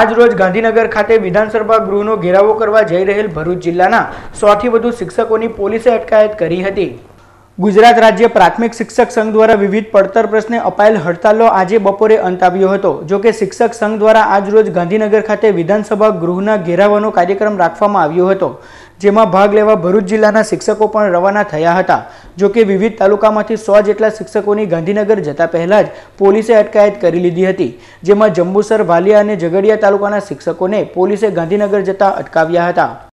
આજ રોજ ગાંધીનગર ખાતે વિધાનસભા ગૃહનો ઘેરાવો કરવા જઈ રહેલ ભરૂચ જિલ્લાના સોથી વધુ શિક્ષકોની પોલીસે અટકાયત કરી હતી ગુજરાત રાજ્ય પ્રાથમિક શિક્ષક સંઘ દ્વારા વિવિધ પડતર પ્રશ્ને અપાયેલ હડતાલો આજે બપોરે અંત આવ્યો હતો જો કે શિક્ષક સંઘ દ્વારા આજરોજ ગાંધીનગર ખાતે વિધાનસભા ગૃહના ઘેરાવાનો કાર્યક્રમ રાખવામાં આવ્યો હતો જેમાં ભાગ લેવા ભરૂચ જિલ્લાના શિક્ષકો પણ રવાના થયા હતા જોકે વિવિધ તાલુકામાંથી સો જેટલા શિક્ષકોની ગાંધીનગર જતા પહેલા જ પોલીસે અટકાયત કરી લીધી હતી જેમાં જંબુસર વાલિયા અને ઝઘડિયા તાલુકાના શિક્ષકોને પોલીસે ગાંધીનગર જતા અટકાવ્યા હતા